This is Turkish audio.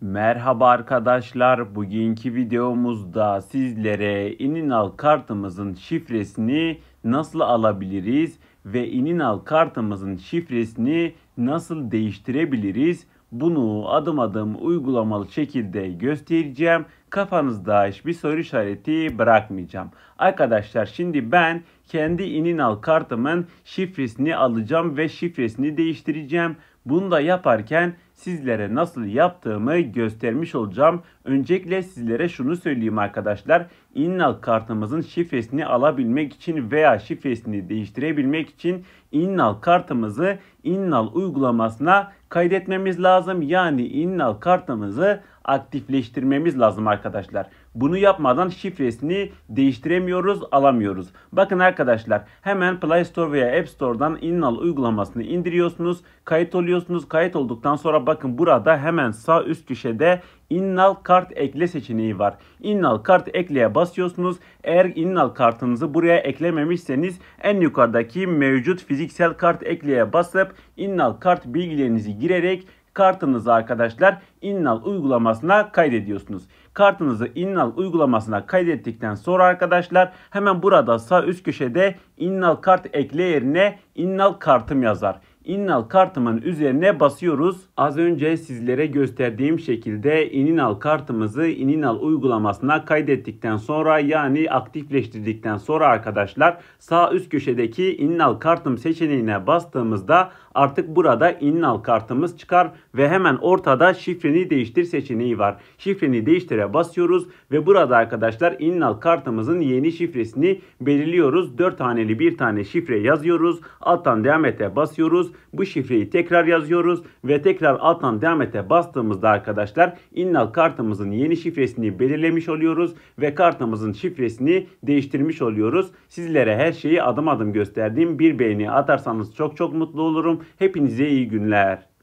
Merhaba arkadaşlar. Bugünkü videomuzda sizlere ininal kartımızın şifresini nasıl alabiliriz ve ininal kartımızın şifresini nasıl değiştirebiliriz? Bunu adım adım uygulamalı şekilde göstereceğim. Kafanızda hiçbir soru işareti bırakmayacağım. Arkadaşlar şimdi ben kendi ininal kartımın şifresini alacağım ve şifresini değiştireceğim. Bunu da yaparken sizlere nasıl yaptığımı göstermiş olacağım. Öncelikle sizlere şunu söyleyeyim arkadaşlar. INNAL kartımızın şifresini alabilmek için veya şifresini değiştirebilmek için INNAL kartımızı INNAL uygulamasına kaydetmemiz lazım. Yani INNAL kartımızı aktifleştirmemiz lazım arkadaşlar. Bunu yapmadan şifresini değiştiremiyoruz, alamıyoruz. Bakın arkadaşlar hemen Play Store veya App Store'dan Innal uygulamasını indiriyorsunuz. Kayıt oluyorsunuz. Kayıt olduktan sonra bakın burada hemen sağ üst köşede Innal kart ekle seçeneği var. Innal kart ekleye basıyorsunuz. Eğer innal kartınızı buraya eklememişseniz en yukarıdaki mevcut fiziksel kart ekleye basıp innal kart bilgilerinizi girerek kartınızı arkadaşlar innal uygulamasına kaydediyorsunuz. Kartınızı innal uygulamasına kaydettikten sonra arkadaşlar hemen burada sağ üst köşede innal kart ekle yerine innal kartım yazar innal kartımın üzerine basıyoruz. Az önce sizlere gösterdiğim şekilde ininal kartımızı ininal uygulamasına kaydettikten sonra yani aktifleştirdikten sonra arkadaşlar sağ üst köşedeki ininal kartım seçeneğine bastığımızda artık burada ininal kartımız çıkar ve hemen ortada şifreni değiştir seçeneği var. Şifreni değiştire basıyoruz ve burada arkadaşlar ininal kartımızın yeni şifresini belirliyoruz. 4 haneli bir tane şifre yazıyoruz. Alttan devam ete basıyoruz bu şifreyi tekrar yazıyoruz ve tekrar alttan devam ete bastığımızda arkadaşlar innal kartımızın yeni şifresini belirlemiş oluyoruz ve kartımızın şifresini değiştirmiş oluyoruz. Sizlere her şeyi adım adım gösterdiğim bir beğeni atarsanız çok çok mutlu olurum. Hepinize iyi günler.